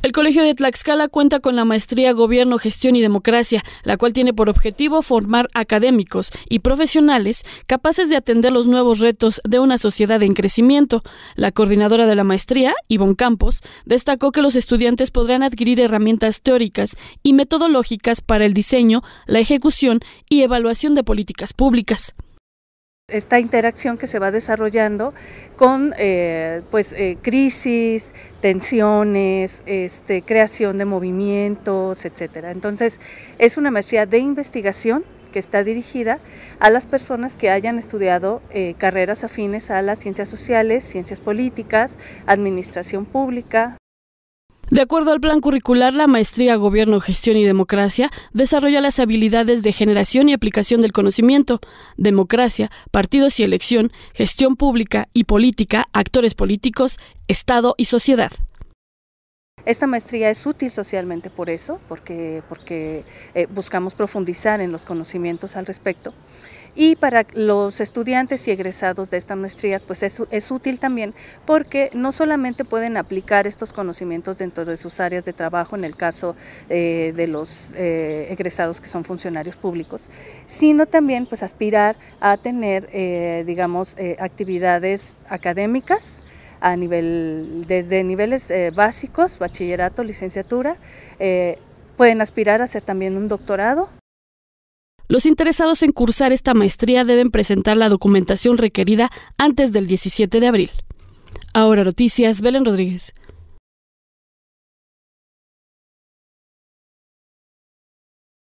El Colegio de Tlaxcala cuenta con la maestría Gobierno, Gestión y Democracia, la cual tiene por objetivo formar académicos y profesionales capaces de atender los nuevos retos de una sociedad en crecimiento. La coordinadora de la maestría, Ivonne Campos, destacó que los estudiantes podrán adquirir herramientas teóricas y metodológicas para el diseño, la ejecución y evaluación de políticas públicas esta interacción que se va desarrollando con eh, pues, eh, crisis, tensiones, este, creación de movimientos, etc. Entonces, es una maestría de investigación que está dirigida a las personas que hayan estudiado eh, carreras afines a las ciencias sociales, ciencias políticas, administración pública, de acuerdo al plan curricular, la maestría Gobierno, Gestión y Democracia desarrolla las habilidades de generación y aplicación del conocimiento, democracia, partidos y elección, gestión pública y política, actores políticos, Estado y sociedad. Esta maestría es útil socialmente por eso, porque, porque eh, buscamos profundizar en los conocimientos al respecto. Y para los estudiantes y egresados de estas maestrías, pues es, es útil también porque no solamente pueden aplicar estos conocimientos dentro de sus áreas de trabajo, en el caso eh, de los eh, egresados que son funcionarios públicos, sino también pues aspirar a tener, eh, digamos, actividades académicas, a nivel, desde niveles básicos, bachillerato, licenciatura, pueden aspirar a hacer también un doctorado los interesados en cursar esta maestría deben presentar la documentación requerida antes del 17 de abril. Ahora noticias, Belén Rodríguez.